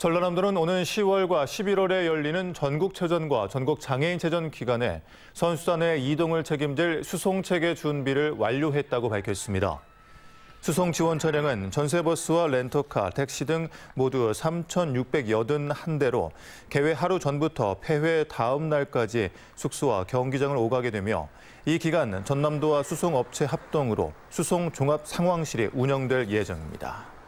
전라남도는 오는 10월과 11월에 열리는 전국체전과 전국장애인체전 기간에 선수단의 이동을 책임질 수송체계 준비를 완료했다고 밝혔습니다. 수송 지원 차량은 전세버스와 렌터카, 택시 등 모두 3,681대로 개회 하루 전부터 폐회 다음 날까지 숙소와 경기장을 오가게 되며 이 기간 전남도와 수송업체 합동으로 수송 종합 상황실이 운영될 예정입니다.